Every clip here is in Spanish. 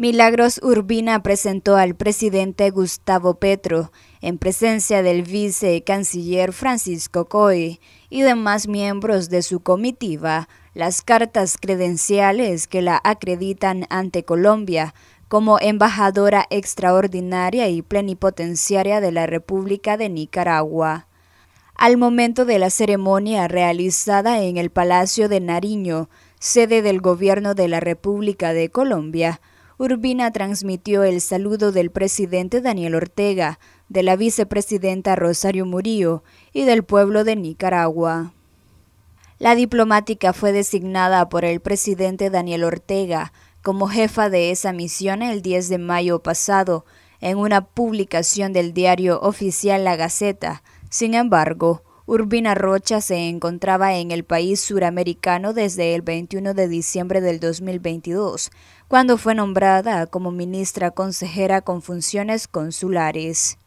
Milagros Urbina presentó al presidente Gustavo Petro en presencia del vicecanciller Francisco Coy y demás miembros de su comitiva las cartas credenciales que la acreditan ante Colombia como embajadora extraordinaria y plenipotenciaria de la República de Nicaragua. Al momento de la ceremonia realizada en el Palacio de Nariño, sede del Gobierno de la República de Colombia, Urbina transmitió el saludo del presidente Daniel Ortega, de la vicepresidenta Rosario Murillo y del pueblo de Nicaragua. La diplomática fue designada por el presidente Daniel Ortega como jefa de esa misión el 10 de mayo pasado en una publicación del diario oficial La Gaceta. Sin embargo, Urbina Rocha se encontraba en el país suramericano desde el 21 de diciembre del 2022, cuando fue nombrada como ministra consejera con funciones consulares.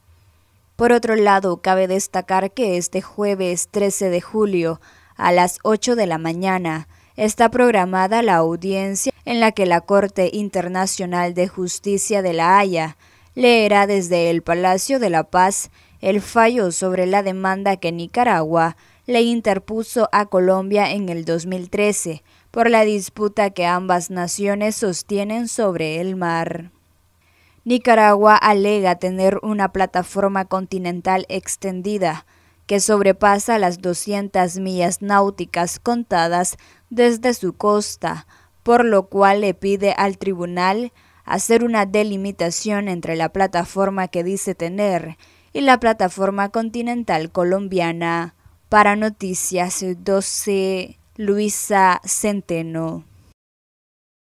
Por otro lado, cabe destacar que este jueves 13 de julio, a las 8 de la mañana, está programada la audiencia en la que la Corte Internacional de Justicia de La Haya leerá desde el Palacio de la Paz el fallo sobre la demanda que Nicaragua le interpuso a Colombia en el 2013 por la disputa que ambas naciones sostienen sobre el mar. Nicaragua alega tener una plataforma continental extendida que sobrepasa las 200 millas náuticas contadas desde su costa, por lo cual le pide al tribunal hacer una delimitación entre la plataforma que dice tener y la plataforma continental colombiana. Para Noticias 12, Luisa Centeno.